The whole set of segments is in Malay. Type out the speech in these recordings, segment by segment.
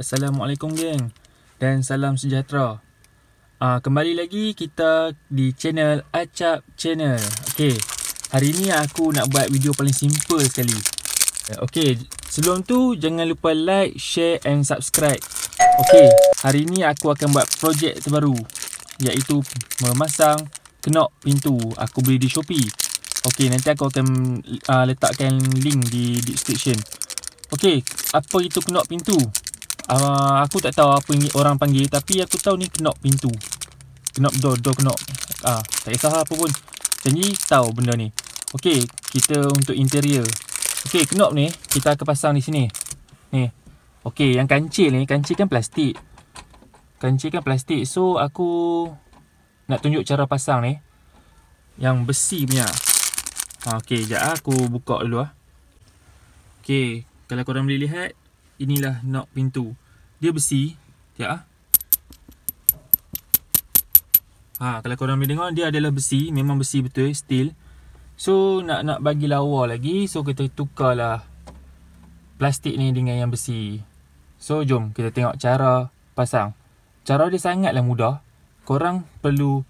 Assalamualaikum geng dan salam sejahtera. Uh, kembali lagi kita di channel Acap Channel. Okey. Hari ini aku nak buat video paling simple sekali. Eh, okey, sebelum tu jangan lupa like, share and subscribe. Okey, hari ini aku akan buat projek terbaru iaitu memasang knock pintu aku beli di Shopee. Okey, nanti aku akan uh, letakkan link di description. Okey, apa itu knock pintu? uh, aku tak tahu apa yang orang panggil tapi aku tahu ni knock pintu knock door door knock uh, tak kisah apa pun janji tahu benda ni okey kita untuk interior okey knock ni kita akan pasang di sini ni okey yang kancil ni kancil kan plastik kancil kan plastik so aku nak tunjuk cara pasang ni yang besi punya ah, Okey, sekejap aku buka dulu lah. Okey, kalau korang boleh lihat, inilah nak pintu. Dia besi. ya? ah. Ha, kalau korang boleh dengar dia adalah besi, memang besi betul, steel. So nak nak bagi lawa lagi, so kita tukarlah plastik ni dengan yang besi. So jom kita tengok cara pasang. Cara dia sangatlah mudah. Korang perlu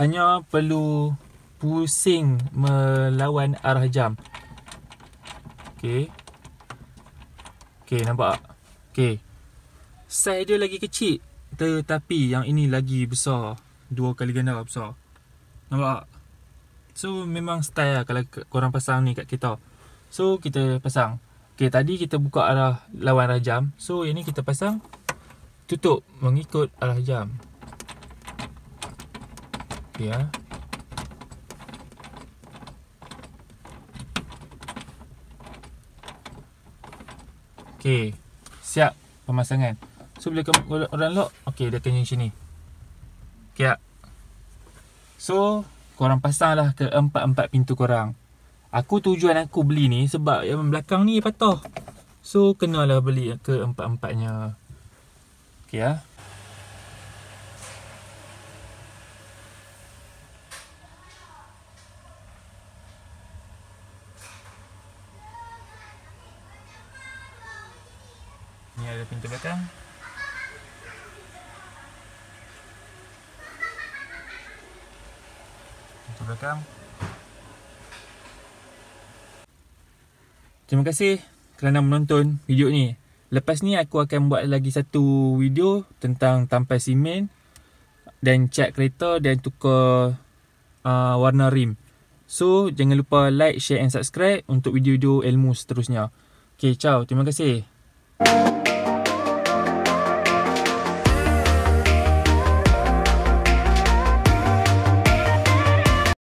hanya perlu pusing melawan arah jam. Okay. Okay, nampak tak? Okay. Size dia lagi kecil. Tetapi yang ini lagi besar. Dua kali ganda lah besar. Nampak tak? So, memang style lah kalau korang pasang ni kat kita. So, kita pasang. Okay, tadi kita buka arah lawan arah jam. So, ini kita pasang. Tutup mengikut arah jam. Okay, ha? Ah. Okey. Siap pemasangan. So bila orang lock, okey dia kena sini. Okey. So korang lah ke empat-empat pintu korang. Aku tujuan aku beli ni sebab yang belakang ni patah. So kenalah beli ke empat-empatnya. Okey ah. Ya. ada pintu belakang pintu belakang terima kasih kerana menonton video ni lepas ni aku akan buat lagi satu video tentang tampal simen dan cat kereta dan tukar uh, warna rim so jangan lupa like, share and subscribe untuk video-video ilmu seterusnya Okay, ciao, terima kasih